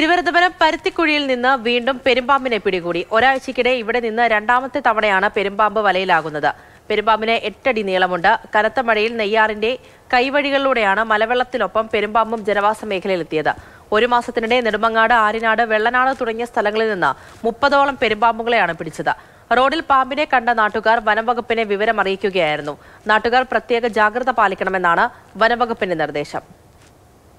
തിരുവനന്തപുരം പരുത്തിക്കുഴിയിൽ നിന്ന് വീണ്ടും പെരുമ്പാമ്പിനെ പിടികൂടി ഒരാഴ്ചക്കിടെ ഇവിടെ നിന്ന് രണ്ടാമത്തെ തവണയാണ് പെരുമ്പാമ്പ് വലയിലാകുന്നത് പെരുമ്പാമ്പിന് എട്ടടി നീളമുണ്ട് കനത്ത മഴയിൽ നെയ്യാറിന്റെ കൈവഴികളിലൂടെയാണ് മലവെള്ളത്തിനൊപ്പം പെരുമ്പാമ്പും ജനവാസ മേഖലയിലെത്തിയത് ഒരു മാസത്തിനിടെ നെടുമങ്ങാട് ആരിനാട് വെള്ളനാട് തുടങ്ങിയ സ്ഥലങ്ങളിൽ നിന്ന് മുപ്പതോളം പെരുമ്പാമ്പുകളെയാണ് പിടിച്ചത് റോഡിൽ പാമ്പിനെ കണ്ട നാട്ടുകാർ വനംവകുപ്പിനെ വിവരം അറിയിക്കുകയായിരുന്നു നാട്ടുകാർ പ്രത്യേക ജാഗ്രത പാലിക്കണമെന്നാണ് വനംവകുപ്പിന്റെ നിർദ്ദേശം